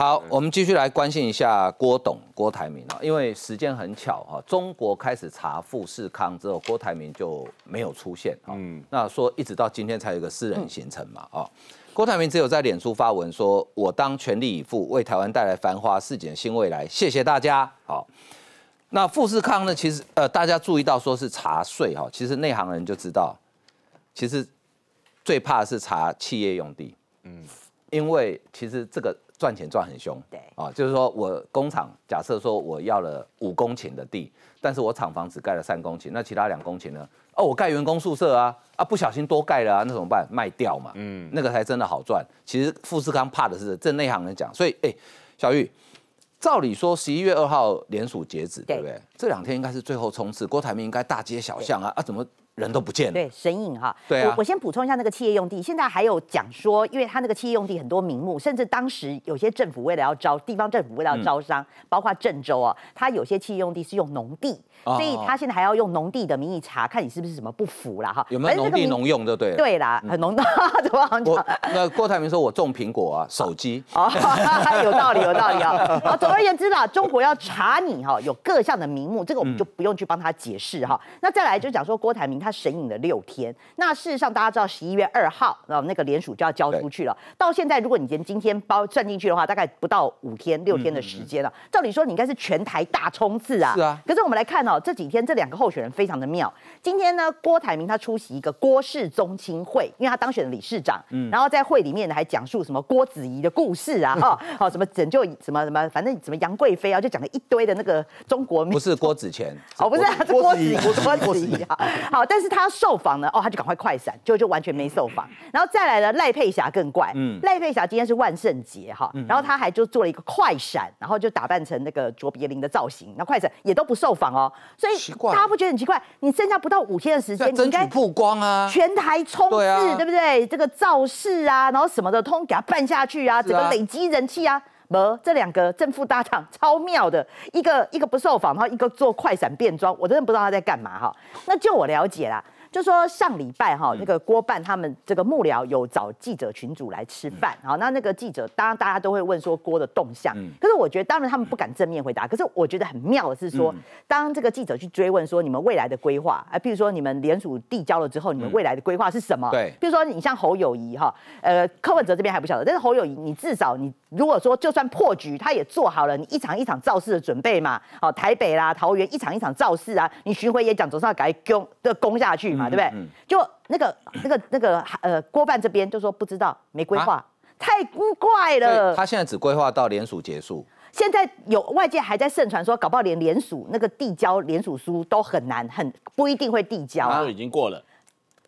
好，我们继续来关心一下郭董郭台铭啊，因为时间很巧哈，中国开始查富士康之后，郭台铭就没有出现啊。嗯，那说一直到今天才有一个私人行程嘛郭台铭只有在脸书发文说：“我当全力以赴，为台湾带来繁花似锦新未来，谢谢大家。”好，那富士康呢？其实呃，大家注意到说是查税哈，其实内行人就知道，其实最怕是查企业用地。嗯，因为其实这个。赚钱赚很凶，对啊，就是说我工厂假设说我要了五公顷的地，但是我厂房只盖了三公顷，那其他两公顷呢？哦，我盖员工宿舍啊啊，不小心多盖了啊，那怎么办？卖掉嘛，嗯，那个才真的好赚。其实富士康怕的是，这内行人讲，所以哎，小玉，照理说十一月二号联署截止，对不对？这两天应该是最后冲刺，郭台铭应该大街小巷啊啊，怎么？人都不见了，对神影哈。对，我我先补充一下那个企业用地，现在还有讲说，因为他那个企业用地很多名目，甚至当时有些政府为了要招地方政府为了要招商，包括郑州啊，他有些企业用地是用农地，所以他现在还要用农地的名义查看你是不是什么不符了哈。有没有农地农用就对了。对啦，很农的，怎么讲？那郭台铭说：“我种苹果啊，手机。”哦，有道理，有道理啊。总而言之啦，中国要查你哈，有各项的名目，这个我们就不用去帮他解释哈。那再来就讲说郭台铭。他神隐了六天，那事实上大家知道十一月二号，那那个联署就要交出去了。到现在，如果你连今天包站进去的话，大概不到五天六天的时间了。照理说，你应该是全台大冲刺啊。是啊。可是我们来看哦，这几天这两个候选人非常的妙。今天呢，郭台铭他出席一个郭氏宗亲会，因为他当选了理事长，嗯，然后在会里面呢还讲述什么郭子仪的故事啊，哈，好，什么拯救什么什么，反正什么杨贵妃啊，就讲了一堆的那个中国。不是郭子乾，哦，不是，是郭子仪，郭子仪啊，好。但是他受访呢，哦，他就赶快快闪，就就完全没受访。然后再来了赖佩霞更怪，嗯，赖佩霞今天是万圣节哈，然后他还就做了一个快闪，然后就打扮成那个卓别林的造型，那快闪也都不受访哦，所以大家不觉得很奇怪？你剩下不到五天的时间，你应该曝光啊，全台冲刺，对不对？这个造势啊，然后什么的通给他办下去啊，怎个累积人气啊？么这两个正副搭档超妙的，一个一个不受访，然后一个做快闪变装，我真的不知道他在干嘛哈。那就我了解啦。就说上礼拜哈，那个郭办他们这个幕僚有找记者群主来吃饭，好，那那个记者当然大家都会问说郭的动向，可是我觉得当然他们不敢正面回答，可是我觉得很妙的是说，当这个记者去追问说你们未来的规划，啊，比如说你们联署递交了之后，你们未来的规划是什么？对，比如说你像侯友谊哈，呃，柯文哲这边还不晓得，但是侯友谊你至少你如果说就算破局，他也做好了你一场一场造势的准备嘛，好，台北啦、桃园一场一场造势啊，你巡回演讲总是要改攻的攻下去。嘛，对不对？就那个、那个、那个，呃，锅办这边就说不知道，没规划，太怪了。他现在只规划到联署结束。现在有外界还在盛传说，搞不好连连署那个递交联署书都很难，很不一定会递交说已经过了，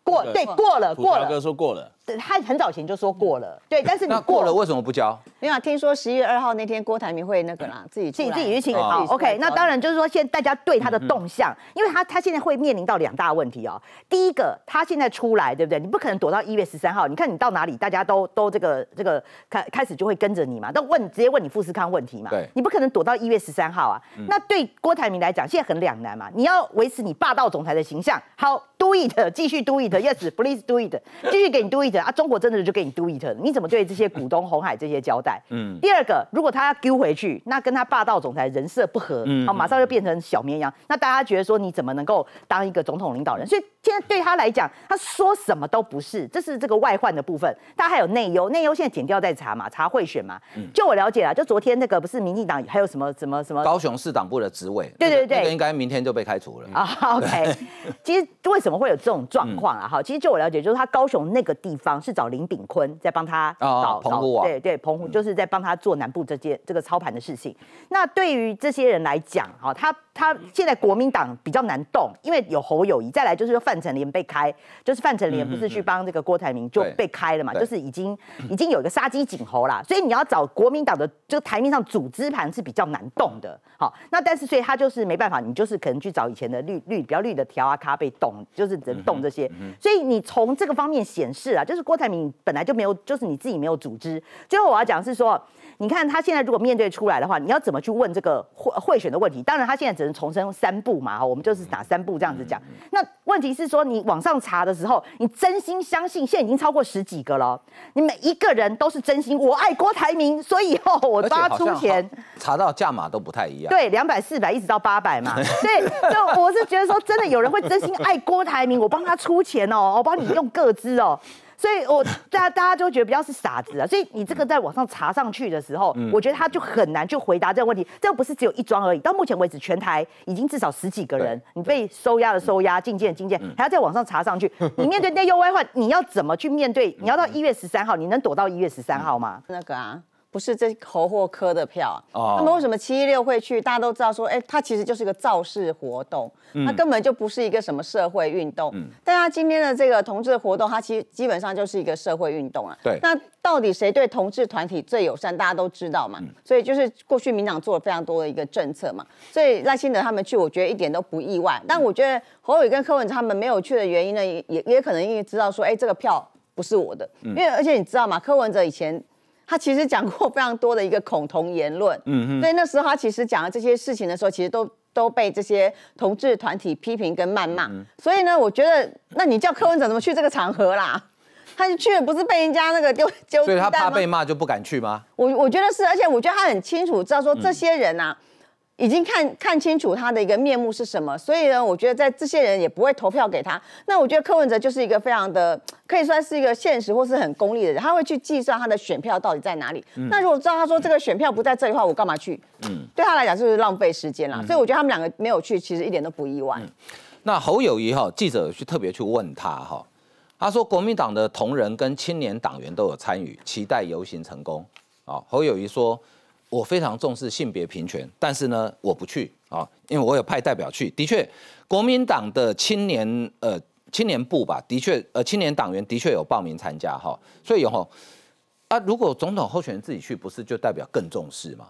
过对过了过了。哥说过了。他很早前就说过了，对，但是你过了为什么不交？因为听说十一月二号那天郭台铭会那个啦，自己自己自己去请。很好。OK，那当然就是说现在大家对他的动向，因为他他现在会面临到两大问题哦。第一个，他现在出来，对不对？你不可能躲到一月十三号。你看你到哪里，大家都都这个这个开开始就会跟着你嘛，都问直接问你富士康问题嘛。对，你不可能躲到一月十三号啊。那对郭台铭来讲，现在很两难嘛。你要维持你霸道总裁的形象好 do it？继续 do it？Yes，please do it。继续给你 do it。啊！中国真的就给你 do it，你怎么对这些股东、红海这些交代？嗯，第二个，如果他要丢回去，那跟他霸道总裁人设不合，好，马上就变成小绵羊。那大家觉得说，你怎么能够当一个总统领导人？所以现在对他来讲，他说什么都不是，这是这个外患的部分。他还有内忧，内忧现在剪掉在查嘛，查贿选嘛。就我了解了，就昨天那个不是民进党还有什么什么什么高雄市党部的职位？对对对对，应该明天就被开除了啊。OK，其实为什么会有这种状况啊？哈，其实就我了解，就是他高雄那个地。房是找林炳坤在帮他找找，对对，澎湖就是在帮他做南部这件这个操盘的事情。那对于这些人来讲，哈，他。他现在国民党比较难动，因为有侯友谊，再来就是说范丞廉被开，就是范丞廉不是去帮这个郭台铭就被开了嘛，就是已经已经有一个杀鸡儆猴啦。所以你要找国民党的就台面上组织盘是比较难动的。好，那但是所以他就是没办法，你就是可能去找以前的绿绿比较绿的条啊咖被动，就是能动这些。所以你从这个方面显示啊，就是郭台铭本来就没有，就是你自己没有组织。最后我要讲是说。你看他现在如果面对出来的话，你要怎么去问这个贿贿选的问题？当然他现在只能重申三步嘛，我们就是打三步这样子讲。那问题是说，你网上查的时候，你真心相信？现在已经超过十几个了，你每一个人都是真心，我爱郭台铭，所以哦，我帮他出钱。查到价码都不太一样。对，两百、四百一直到八百嘛。对，就我是觉得说，真的有人会真心爱郭台铭，我帮他出钱哦，我帮你用各资哦。所以，我 大家大家就觉得比较是傻子啊。所以，你这个在网上查上去的时候，我觉得他就很难就回答这个问题。这不是只有一桩而已，到目前为止，全台已经至少十几个人，你被收押的收押，禁见禁见，还要在网上查上去。你面对内忧外患，你要怎么去面对？你要到一月十三号，你能躲到一月十三号吗？那个啊。不是这侯或科的票啊，那么为什么七一六会去？大家都知道说，哎，他其实就是一个造势活动，他根本就不是一个什么社会运动。嗯，大家今天的这个同志活动，它其实基本上就是一个社会运动啊。对，那到底谁对同志团体最友善？大家都知道嘛，所以就是过去民党做了非常多的一个政策嘛，所以赖清德他们去，我觉得一点都不意外。但我觉得侯伟跟柯文哲他们没有去的原因呢，也也可能因为知道说，哎，这个票不是我的，因为而且你知道吗？柯文哲以前。他其实讲过非常多的一个恐同言论，嗯，所以那时候他其实讲了这些事情的时候，其实都都被这些同志团体批评跟谩骂。所以呢，我觉得，那你叫柯文哲怎么去这个场合啦？他就去了，不是被人家那个丢丢？所以他怕被骂就不敢去吗？我我觉得是，而且我觉得他很清楚，知道说这些人啊，已经看看清楚他的一个面目是什么。所以呢，我觉得在这些人也不会投票给他。那我觉得柯文哲就是一个非常的。可以算是一个现实或是很功利的人，他会去计算他的选票到底在哪里。那如果知道他说这个选票不在这里的话，我干嘛去？嗯，对他来讲就是浪费时间啦。所以我觉得他们两个没有去，其实一点都不意外。那侯友谊哈，记者去特别去问他哈，他说国民党的同仁跟青年党员都有参与，期待游行成功侯友谊说，我非常重视性别平权，但是呢，我不去啊，因为我有派代表去。的确，国民党的青年呃。青年部吧，的确，呃，青年党员的确有报名参加哈，所以哈，啊，如果总统候选人自己去，不是就代表更重视吗？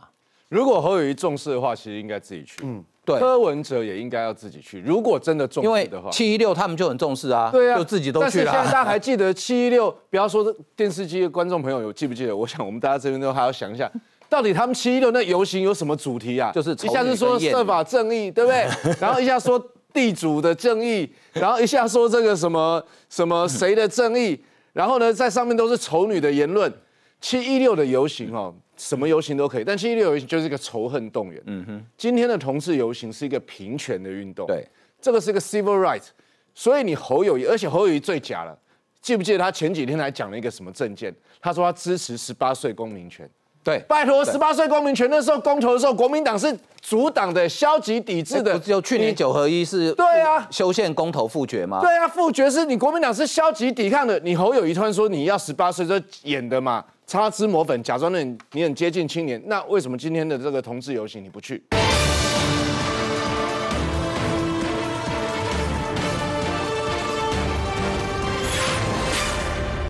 如果侯友谊重视的话，其实应该自己去。嗯，对，柯文哲也应该要自己去。如果真的重视的话，七一六他们就很重视啊，对啊，就自己都去了。但是现在大家还记得七一六？不要说电视机的观众朋友有记不记得？我想我们大家这边都还要想一下，到底他们七一六那游行有什么主题啊？就是一下子说设法正义，对不对？然后一下说。地主的正义，然后一下说这个什么什么谁的正义，然后呢，在上面都是丑女的言论。七一六的游行，哦，什么游行都可以，但七一六游行就是一个仇恨动员。嗯哼，今天的同志游行是一个平权的运动，对，这个是一个 civil rights。所以你侯友谊，而且侯友谊最假了，记不记得他前几天还讲了一个什么政件？他说他支持十八岁公民权。对，拜托，十八岁公民权那时候公投的时候，国民党是阻挡的、消极抵制的。就去年九合一是，对啊，修宪公投复决吗？对啊，复决是你国民党是消极抵抗的。你侯友谊突然说你要十八岁，就演的嘛，擦脂抹粉，假装你你很接近青年。那为什么今天的这个同志游行你不去？